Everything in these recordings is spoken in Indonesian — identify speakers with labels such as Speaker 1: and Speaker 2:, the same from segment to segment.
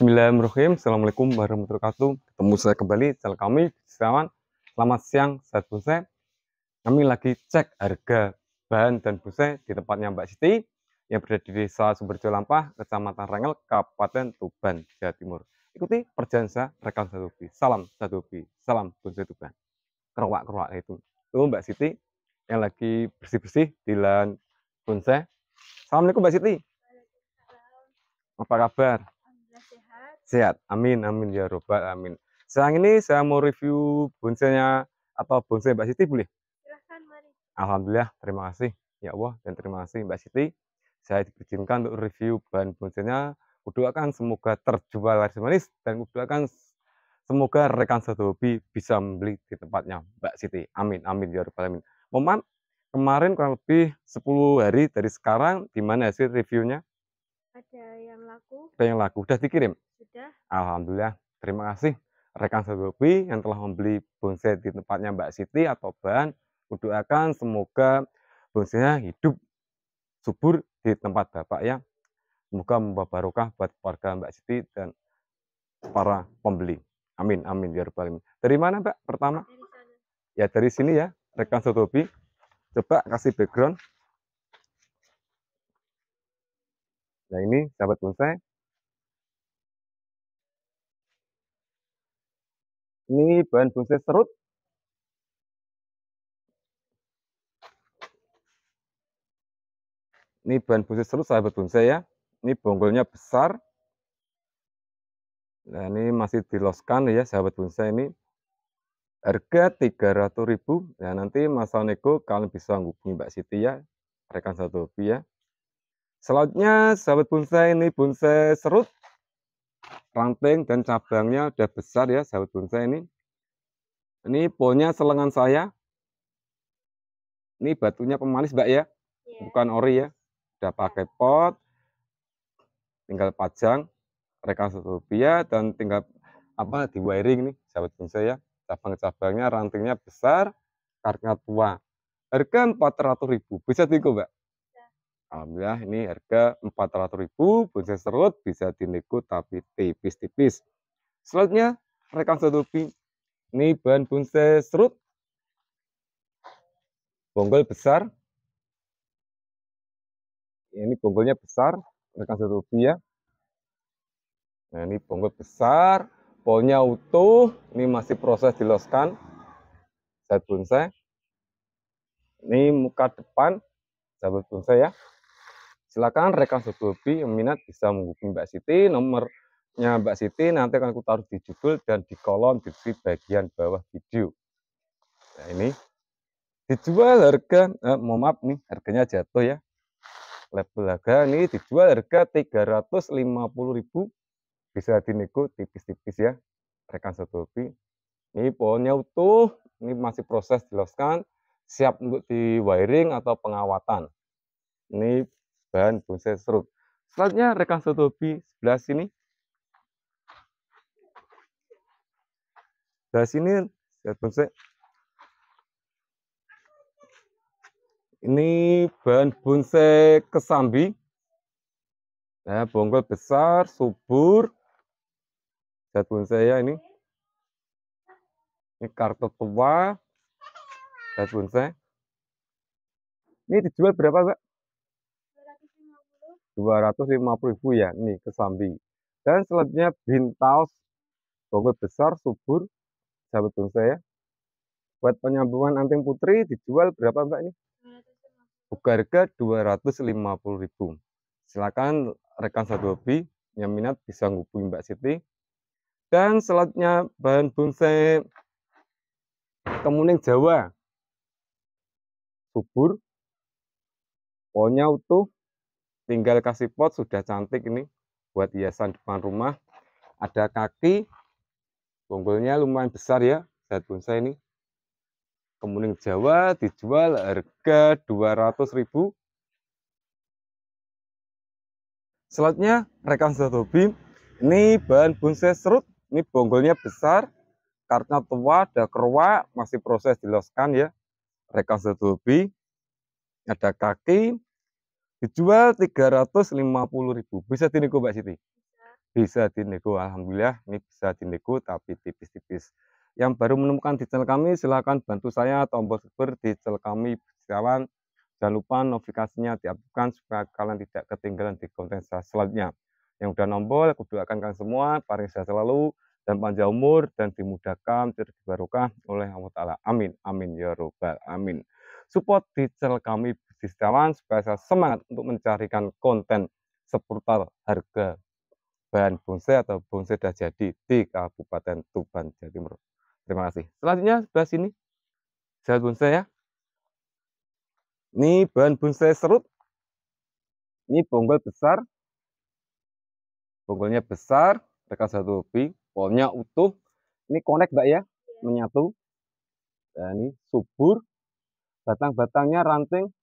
Speaker 1: Bismillahirrahmanirrahim. Assalamualaikum warahmatullahi wabarakatuh. Ketemu saya kembali channel kami Selamat Selamat siang, saya Buse. Kami lagi cek harga bahan dan busai di tempatnya Mbak Siti yang berada di Desa Sumberjo Lampah, Kecamatan Rengel, Kabupaten Tuban, Jawa Timur. Ikuti perjalanan saya rekan satu Satubi. Salam Satu Satubi. Salam Buse Tuban. Keruak-keruak itu. Itu Mbak Siti yang lagi bersih-bersih di lahan bonsai. Assalamualaikum Mbak Siti. Apa kabar? sehat. Amin, amin ya robbal amin. Sekarang ini saya mau review bonsainya apa bonsai Mbak Siti boleh? Silahkan, mari. Alhamdulillah, terima kasih ya Allah dan terima kasih Mbak Siti. Saya diizinkan untuk review bahan bonsainya. Kudoakan semoga terjual laris manis dan kudoakan semoga rekan satu hobi bisa membeli di tempatnya Mbak Siti. Amin, amin ya robbal amin. Moman, kemarin kurang lebih 10 hari dari sekarang, di mana hasil reviewnya? ada yang laku ada yang laku sudah dikirim sudah alhamdulillah terima kasih rekan Sagopi yang telah membeli bonsai di tempatnya Mbak Siti atau Ban doakan semoga bonsainya hidup subur di tempat Bapak ya semoga membawa barokah buat keluarga Mbak Siti dan para pembeli amin amin ya rabbal alamin dari mana Mbak pertama dari ya dari sini ya rekan Sotobi coba kasih background Nah ini sahabat bonsai. Ini bahan bonsai serut. Ini bahan bonsai serut sahabat bonsai ya. Ini bonggolnya besar. Nah ini masih diloskan ya sahabat bonsai ini harga 300.000 ya nah, nanti Mas Nego kalian bisa hubungi Mbak Siti ya rekan satu hobi ya Selanjutnya, sahabat bonsai, ini bonsai serut. Ranting dan cabangnya udah besar ya, sahabat bonsai ini. Ini pohonnya selengan saya. Ini batunya pemanis, Mbak ya. Yeah. Bukan ori ya. Udah pakai pot. Tinggal pajang. Rekan satu rupiah dan tinggal apa di wiring nih, sahabat bonsai ya. Cabang-cabangnya, rantingnya besar, karena tua. Harga empat ratus ribu. Bisa tiga, Mbak. Alhamdulillah ini harga 400.000 bonsai serut bisa dinego tapi tipis-tipis. Selanjutnya rekan satupi ini bahan bonsai serut bonggol besar. Ini bonggolnya besar rekan satupi ya. Nah ini bonggol besar, pohonnya utuh, ini masih proses diloskan. Zat bonsai. Ini muka depan, sahabat bonsai ya. Silakan rekan segobi yang minat bisa menghubungi Mbak Siti nomornya Mbak Siti nanti akan aku taruh di judul dan di kolom di bagian bawah video. Nah, ini dijual harga eh, mohon maaf nih harganya jatuh ya. level harga ini dijual harga 350.000 bisa dinego tipis-tipis ya rekan segobi. Ini pohonnya utuh, ini masih proses diloskan, siap untuk di wiring atau pengawatan. Ini bahan bonsai serut. Selanjutnya rekan B, sebelah sini. Sebelah sini lihat bonsai. Ini bahan bonsai kesambi. Nah, bonggol besar, subur. Lihat bonsai ya ini. Ini kartu tua. Lihat bonsai. Ini dijual berapa, Pak? 250.000 ya nih kesambi dan selanjutnya bintaus bogor besar subur sahabat bonsai ya buat penyambungan anting putri dijual berapa mbak ini buka harga 250.000 silakan rekan satu hobi yang minat bisa ngubungi Mbak Siti dan selanjutnya bahan bonsai kemuning Jawa subur pohonnya utuh tinggal kasih pot sudah cantik ini buat hiasan depan rumah ada kaki bonggolnya lumayan besar ya zat bonsai ini kemuning jawa dijual harga 200.000 selanjutnya rekan zat ini bahan bonsai serut ini bonggolnya besar karena tua ada keruak masih proses diloskan ya rekan zat ada kaki dijual 350.000 bisa dinego Mbak Siti bisa dinego Alhamdulillah ini bisa dinego tapi tipis-tipis yang baru menemukan di channel kami silahkan bantu saya tombol subscribe di channel kami kawan jangan lupa notifikasinya diaktifkan supaya kalian tidak ketinggalan di konten saya selanjutnya yang udah nombol aku doakan kalian semua paling sehat selalu dan panjang umur dan dimudahkan terbarukah oleh Allah Ta'ala amin amin ya robbal amin support di channel kami di setiawan supaya saya semangat untuk mencarikan konten seputar harga bahan bonsai atau bonsai dah jadi di Kabupaten Tuban Jawa Timur. Terima kasih. Selanjutnya sebelah sini jahat bonsai ya. Ini bahan bonsai serut. Ini bonggol besar. Bonggolnya besar, mereka satu lebih, Pohonnya utuh. Ini connect Mbak ya, iya. menyatu. Dan nah, ini subur. Batang-batangnya ranting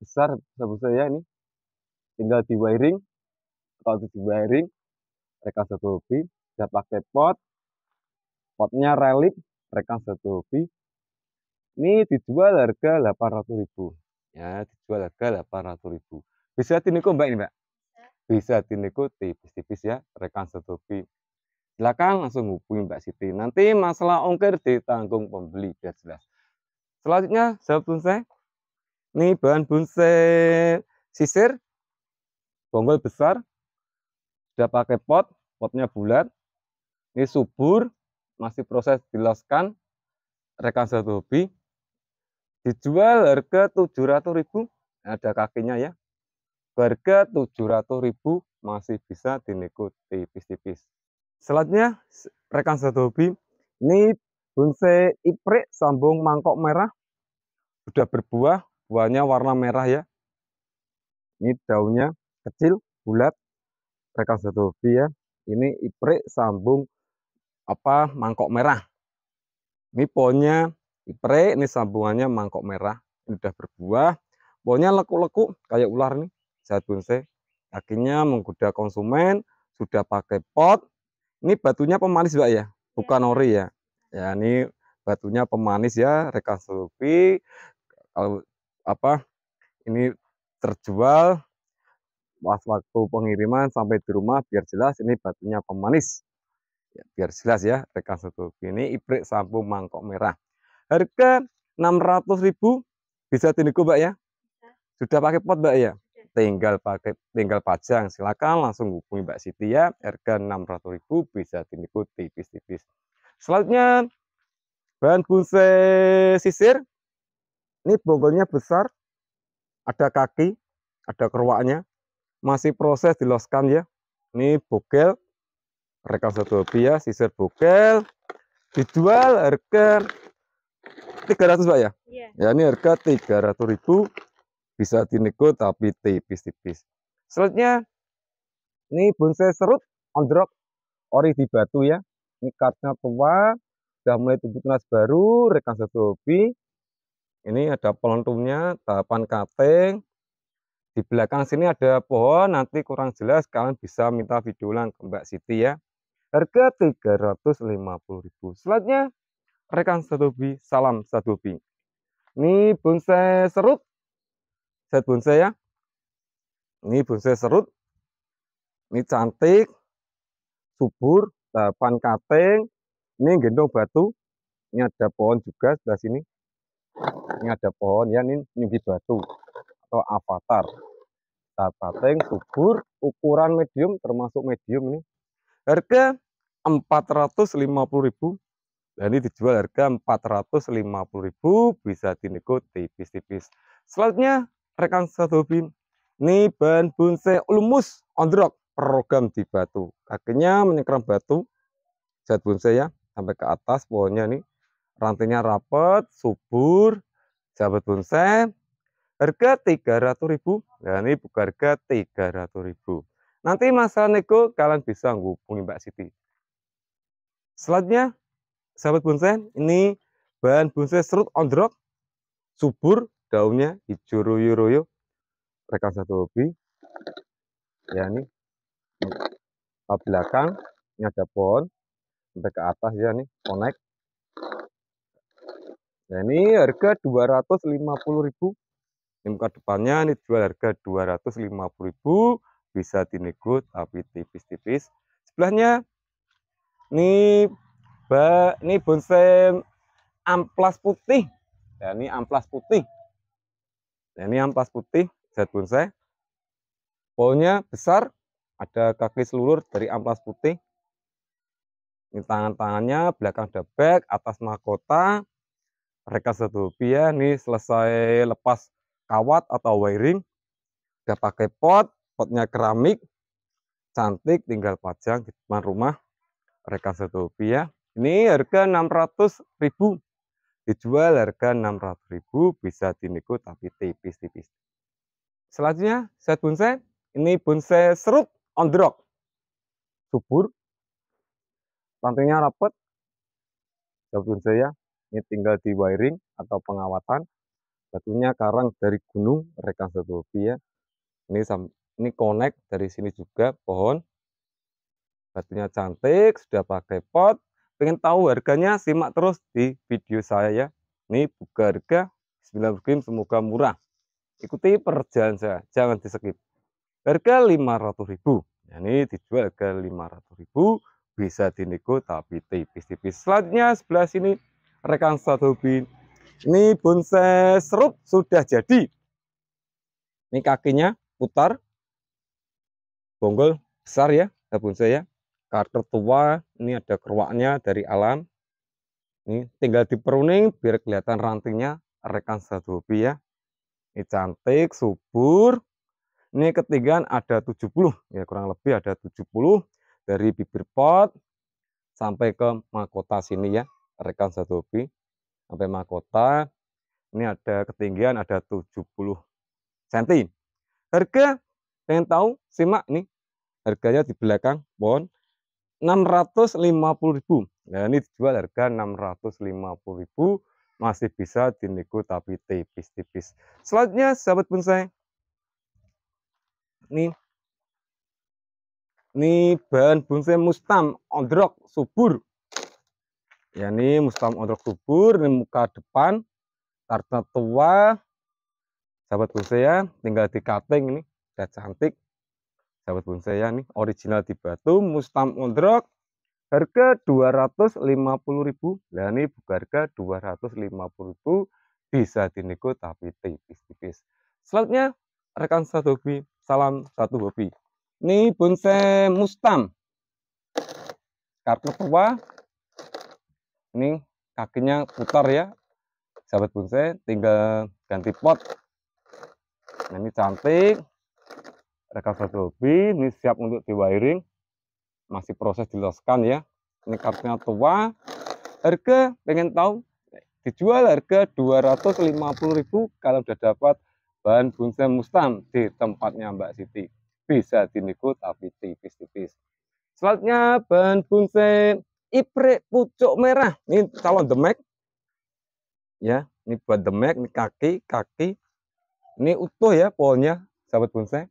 Speaker 1: besar sabu saya ini tinggal di wiring kalau di wiring rekan satu hobi saya pakai pot potnya relik rekan satu hobi ini dijual harga 800 ribu ya dijual harga 800 ribu bisa tiniku mbak ini mbak bisa tiniku tipis-tipis ya rekan hobi silakan langsung hubungi Mbak Siti nanti masalah ongkir ditanggung pembeli biar jelas selanjutnya sahabat saya ini bahan bonsai sisir, bonggol besar, sudah pakai pot, potnya bulat. Ini subur, masih proses diloskan, rekan satu hobi. Dijual harga tujuh ratus ribu, ada kakinya ya. Harga tujuh ratus ribu masih bisa dinego tipis-tipis. Selanjutnya, rekan satu hobi, ini bonsai iprek sambung mangkok merah, sudah berbuah, buahnya warna merah ya ini daunnya kecil bulat rekas dodovi ya ini iprik sambung apa mangkok merah ini pohonnya iprik ini sambungannya mangkok merah ini udah berbuah pohonnya lekuk-lekuk kayak ular nih jahat bonsai akhirnya menggoda konsumen sudah pakai pot ini batunya pemanis mbak ya bukan ori ya ya ini batunya pemanis ya rekasupi kalau apa ini terjual pas waktu pengiriman sampai di rumah biar jelas ini batunya pemanis ya, biar jelas ya rekan satu ini iprik sampo mangkok merah harga 600.000 bisa diniku mbak ya sudah pakai pot mbak ya tinggal pakai tinggal pajang silakan langsung hubungi Mbak Siti ya harga 600.000 bisa diniku tipis-tipis selanjutnya bahan bonsai sisir ini bonggolnya besar, ada kaki, ada keruaknya. Masih proses diloskan ya. Ini bogel, rekan ya, sisir bogel. Dijual harga 300 Pak ya? Iya. Ya ini harga 300 ribu bisa dinego tapi tipis-tipis. Selanjutnya ini bonsai serut on drop, ori di batu ya. Ini kartnya tua, sudah mulai tumbuh tunas baru, rekan satu hobi. Ini ada pelontumnya, tahapan cutting. Di belakang sini ada pohon, nanti kurang jelas kalian bisa minta video ulang ke Mbak Siti ya. Harga 350.000. Selanjutnya, rekan Sadobi, salam Sadobi. Ini bonsai serut. Set bonsai ya. Ini bonsai serut. Ini cantik, subur, tahapan cutting. Ini gendong batu. Ini ada pohon juga sebelah sini ini ada pohon ya ini nyugi batu atau avatar tahap subur ukuran medium termasuk medium ini harga 450.000 dan nah, ini dijual harga 450.000 bisa dinego tipis-tipis selanjutnya rekan satu bin ini bahan bonsai lumus rock program di batu kakinya menyekram batu zat bonsai ya sampai ke atas pohonnya nih rantainya rapat subur, jabat bonsai. Harga 300.000. ya nah, ini buka harga 300.000. Nanti masalah nego kalian bisa hubungi Mbak Siti. Selanjutnya, sahabat bonsai, ini bahan bonsai serut on drop, subur, daunnya hijau royo-royo. Rekan satu hobi. Ya, ini belakang ini ada pohon sampai ke atas ya nih connect Nah, ini harga 250.000. Ini muka depannya ini jual harga 250.000, bisa dinego tapi tipis-tipis. Sebelahnya ini ba, ini bonsai amplas putih. Nah, ini amplas putih. Nah, ini amplas putih zat bonsai. Pohonnya besar, ada kaki seluruh dari amplas putih. Ini tangan-tangannya belakang ada bag, atas mahkota, reka satu pia nih selesai lepas kawat atau wiring udah pakai pot potnya keramik cantik tinggal pajang di depan rumah reka satu pia ini harga 600.000 dijual harga 600.000 bisa dinego tapi tipis-tipis selanjutnya set bonsai ini bonsai serut on the rock subur lantainya rapet. ya bonsai ya ini tinggal di wiring atau pengawatan batunya karang dari gunung rekan satu ya ini ini connect dari sini juga pohon batunya cantik sudah pakai pot pengen tahu harganya simak terus di video saya ya ini buka harga Bismillahirrahmanirrahim semoga murah ikuti perjalanan saya jangan di skip harga 500.000 ya, nah, ini dijual harga ribu bisa dinego tapi tipis-tipis selanjutnya sebelah sini rekan satu hobi. Ini bonsai serut sudah jadi. Ini kakinya putar. Bonggol besar ya, ada bonsai ya. Karakter tua, ini ada keruaknya dari alam. Ini tinggal diperuning biar kelihatan rantingnya rekan satu hobi ya. Ini cantik, subur. Ini ketinggian ada 70 ya kurang lebih ada 70 dari bibir pot sampai ke mahkota sini ya rekan satu hobi sampai mahkota ini ada ketinggian ada 70 cm harga pengen tahu simak nih harganya di belakang pohon 650.000 nah ini dijual harga 650.000 masih bisa dinego tapi tipis-tipis selanjutnya sahabat bonsai ini ini bahan bonsai mustam ondrok subur ya ini mustam ondrok subur ini muka depan tartna tua sahabat bonsai ya tinggal di cutting ini udah cantik sahabat bonsai ya ini original di batu mustam ondrok harga ribu dan ini harga 250.000 bisa dinego tapi tipis-tipis selanjutnya rekan satu hobi salam satu hobi ini bonsai mustam kartu tua ini kakinya putar ya sahabat bonsai tinggal ganti pot nah, ini cantik recover lebih. ini siap untuk di wiring masih proses diloskan ya ini kartunya tua harga pengen tahu dijual harga 250.000 kalau sudah dapat bahan bonsai mustam di tempatnya Mbak Siti bisa dinego tapi tipis-tipis selanjutnya bahan bonsai ipre pucuk merah. Ini calon demek ya, ini buat demek, ini kaki, kaki. Ini utuh ya pohonnya, sahabat bonsai.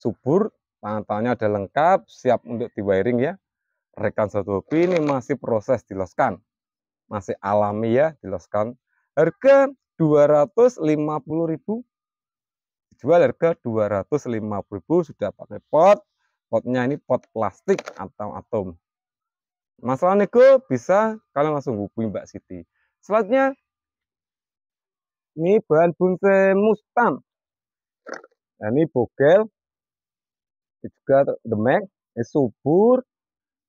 Speaker 1: Subur, tangan-tangannya ada lengkap, siap untuk di wiring ya. Rekan satu hobi ini masih proses diloskan. Masih alami ya diloskan. Harga 250.000 dijual harga 250.000 sudah pakai pot potnya ini pot plastik atau atom Masalah nego bisa kalian langsung hubungi Mbak Siti. Selanjutnya, ini bahan bonsai mustam. Nah, ini bogel, ini juga demek, ini subur,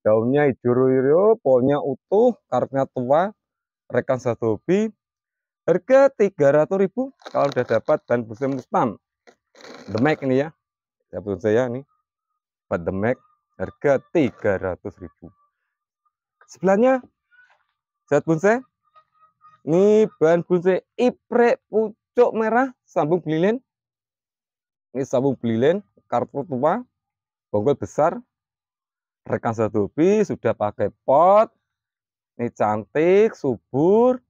Speaker 1: daunnya hijau-hijau, pohonnya utuh, karetnya tua, rekan satu hobi. Harga ribu. kalau sudah dapat bahan bonsai mustam. Demek ini ya. saya saya ya ini. Buat demek harga ribu. Sebelahnya zat bonsai. Ini bahan bonsai ipre pucuk merah sambung belilen. Ini sambung belilen, kartu tua, bonggol besar. Rekan satu hobi sudah pakai pot. Ini cantik, subur,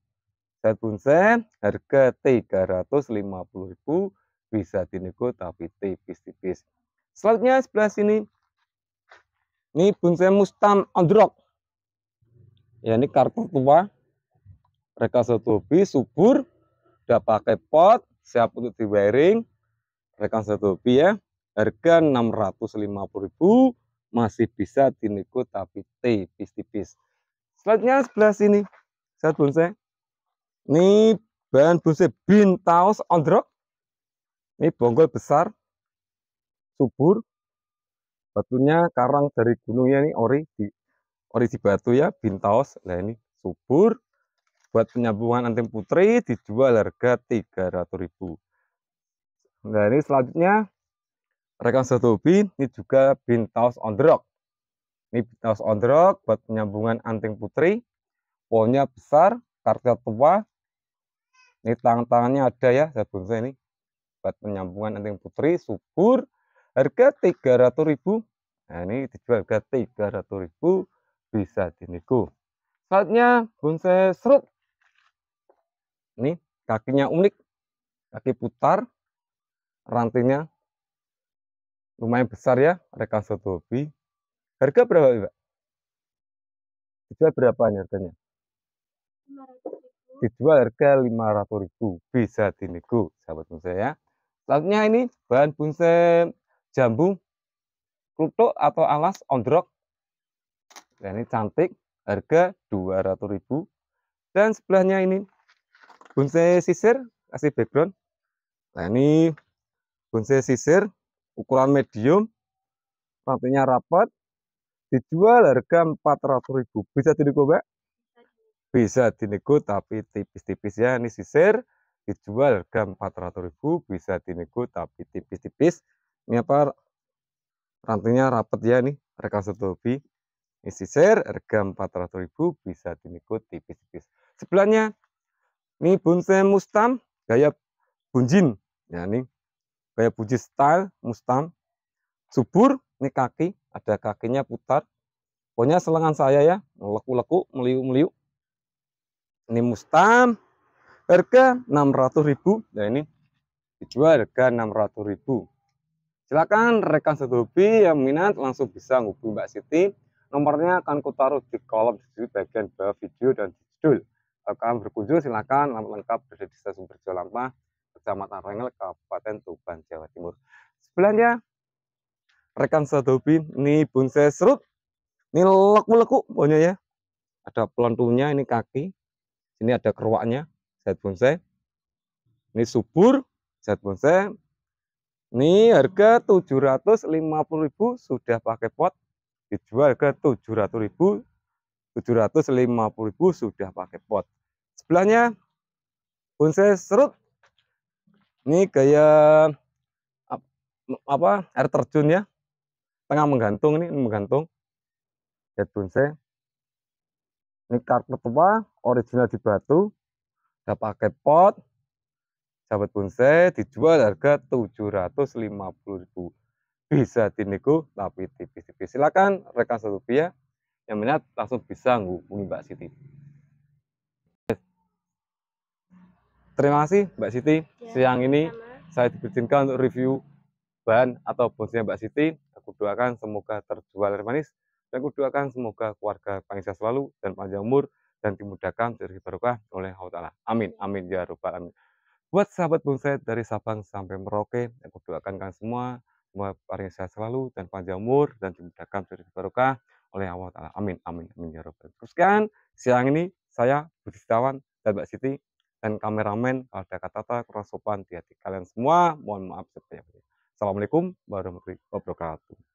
Speaker 1: zat bonsai harga 350.000 bisa dinego tapi tipis-tipis. Selanjutnya sebelah sini. Ini bonsai mustam ondrok ya ini kartu tua satu topi subur udah pakai pot siap untuk di wiring satu topi ya harga 650.000 masih bisa dinego tapi tipis-tipis selanjutnya sebelah sini saya bonsai ini bahan bonsai bintaus on drop ini bonggol besar subur batunya karang dari gunungnya ini ori di orisi batu ya bintaus lah ini subur buat penyambungan anting putri dijual harga ribu. nah ini selanjutnya rekan satu hobi ini juga bintaus on the rock ini bintaus on the rock buat penyambungan anting putri pohonnya besar karya tua ini tangan-tangannya ada ya sabun saya ini buat penyambungan anting putri subur harga 300.000 nah ini dijual harga ribu bisa diniku. Saatnya bonsai serut. Ini kakinya unik, kaki putar, rantingnya lumayan besar ya, rekan satu Harga berapa, Pak? Dijual berapa nih harganya? Dijual harga Rp. ribu bisa diniku, sahabat bonsai ya. Selanjutnya ini bahan bonsai jambu, klutuk atau alas ondrok Nah, ini cantik, harga 200.000. Dan sebelahnya ini bonsai sisir, kasih background. Nah, ini bonsai sisir ukuran medium, Rantainya rapat, dijual harga 400.000. Bisa dinego, Mbak? Bisa dinego tapi tipis-tipis ya. Ini sisir dijual harga 400.000, bisa dinego tapi tipis-tipis. Ini apa? Rantingnya rapat ya nih, rekan setobi isi share harga 400.000 bisa dinikut tipis-tipis. Sebelahnya ini bonsai mustam gaya bunjin. Ya ini gaya bunjin style mustam. Subur ini kaki, ada kakinya putar. Pokoknya selengan saya ya, meleku-leku, meliuk-meliuk. Ini mustam. Harga 600.000. Ya ini dijual harga 600.000. Silakan rekan satu hobi yang minat langsung bisa ngubung Mbak Siti Nomornya akan kutaruh di kolom deskripsi bagian bawah video dan di judul. Kalau kalian berkunjung silakan alamat lengkap bisa di Stasiun mah. Kecamatan Rengel, Kabupaten Tuban, Jawa Timur. Sebelahnya rekan sadobi ini bonsai serut. Ini lekuk-lekuk, pokoknya ya. Ada pelontunya ini kaki. Ini ada keruaknya, zat bonsai. Ini subur, zat bonsai. Ini harga 750.000 sudah pakai pot dijual ke 700.000 750.000 sudah pakai pot sebelahnya bonsai serut ini gaya apa air terjun ya tengah menggantung ini menggantung jet bonsai ini karpet tua original di batu sudah pakai pot sahabat bonsai dijual harga 750.000 bisa dinego tapi tipis-tipis. Silakan rekan satu via yang minat langsung bisa menghubungi Mbak Siti. Terima kasih Mbak Siti. Ya, Siang ini saya diberikan untuk review bahan atau bonusnya Mbak Siti. Aku doakan semoga terjual air manis dan aku doakan semoga keluarga Pangisa selalu dan panjang umur dan dimudahkan dari barokah oleh Allah Ta'ala. Amin. Amin. Ya Rabbal Amin. Buat sahabat bonsai dari Sabang sampai Merauke, aku doakan kalian semua Semoga paling sehat selalu panjang umur dan dimudahkan berkah barokah oleh Allah Ta'ala. Amin. Amin. Amin. Ya alamin. Teruskan siang ini saya Budi Setiawan dan Mbak Siti dan kameramen kalau Katata. kata-kata di hati kalian semua. Mohon maaf sebanyak-banyaknya. Assalamualaikum warahmatullahi wabarakatuh.